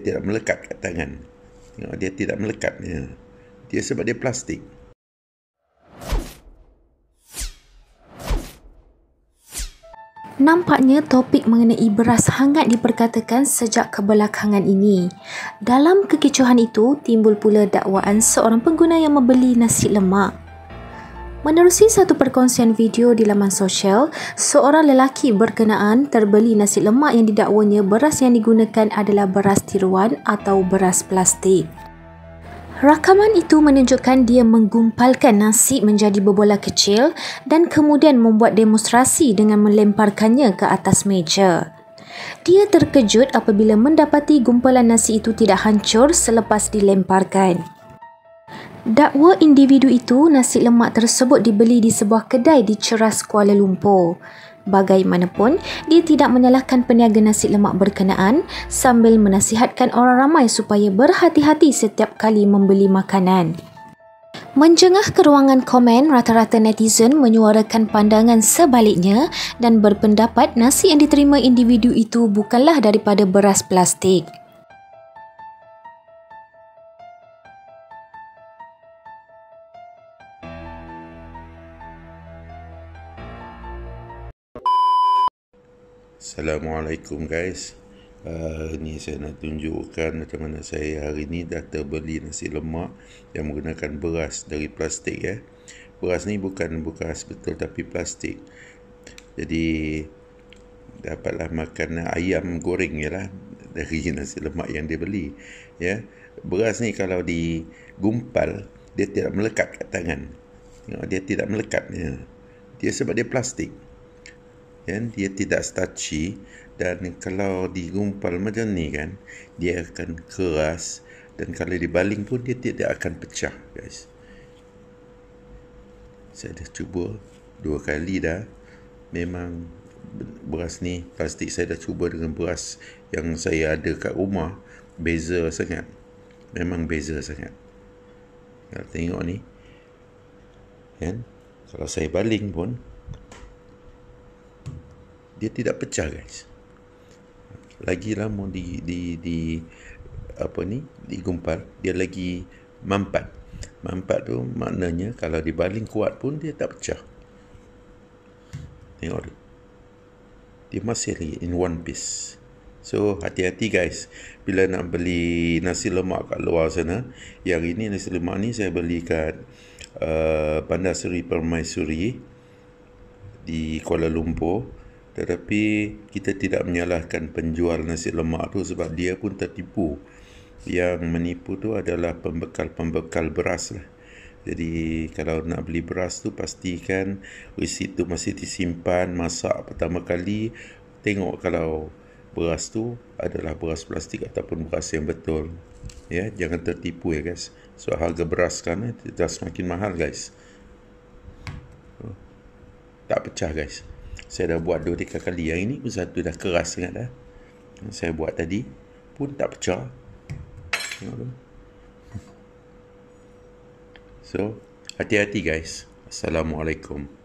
tidak melekat kat tangan. Tengok dia tidak melekat ya. Dia sebab dia plastik. Nampaknya topik mengenai beras hangat diperkatakan sejak kebelakangan ini. Dalam kekecohan itu, timbul pula dakwaan seorang pengguna yang membeli nasi lemak. Menerusi satu perkongsian video di laman sosial, seorang lelaki berkenaan terbeli nasi lemak yang didakwanya beras yang digunakan adalah beras tiruan atau beras plastik. Rakaman itu menunjukkan dia menggumpalkan nasi menjadi berbola kecil dan kemudian membuat demonstrasi dengan melemparkannya ke atas meja. Dia terkejut apabila mendapati gumpalan nasi itu tidak hancur selepas dilemparkan. Dakwa individu itu nasi lemak tersebut dibeli di sebuah kedai di Ceras Kuala Lumpur. Bagaimanapun, dia tidak menyalahkan peniaga nasi lemak berkenaan sambil menasihatkan orang ramai supaya berhati-hati setiap kali membeli makanan. Menjengah ke ruangan komen, rata-rata netizen menyuarakan pandangan sebaliknya dan berpendapat nasi yang diterima individu itu bukanlah daripada beras plastik. Assalamualaikum guys uh, ah, Ni saya nak tunjukkan macam mana saya hari ni dah terbeli nasi lemak Yang menggunakan beras dari plastik ya Beras ni bukan beras betul tapi plastik Jadi dapatlah makan ayam goreng je ya lah Dari nasi lemak yang dia beli ya. Beras ni kalau digumpal Dia tidak melekat kat tangan Tengok dia tidak melekat ya. Dia sebab dia plastik kan dia tidak starchy dan kalau digumpal macam ni kan dia akan keras dan kalau dibaling pun dia tidak akan pecah guys saya dah cuba dua kali dah memang beras ni plastik saya dah cuba dengan beras yang saya ada kat rumah beza sangat memang beza sangat kalau tengok ni kan kalau saya baling pun dia tidak pecah guys lagi lama di di di apa ni digumpal dia lagi mampat mampat tu maknanya kalau dibaling kuat pun dia tak pecah tengok dia dia masih lagi in one piece so hati-hati guys bila nak beli nasi lemak kat luar sana yang ini nasi lemak ni saya beli kat uh, Bandar Seri Permaisuri di Kuala Lumpur tetapi kita tidak menyalahkan penjual nasi lemak tu sebab dia pun tertipu. Yang menipu tu adalah pembekal-pembekal beras lah. Jadi kalau nak beli beras tu pastikan resit tu masih disimpan, masak pertama kali, tengok kalau beras tu adalah beras plastik ataupun beras yang betul. Ya, jangan tertipu ya guys. So harga beras kan eh, dah semakin mahal guys. Oh, tak pecah guys. Saya dah buat 2-3 kali Yang ini pun satu dah keras sangat dah Yang Saya buat tadi Pun tak pecah Tengok tu So Hati-hati guys Assalamualaikum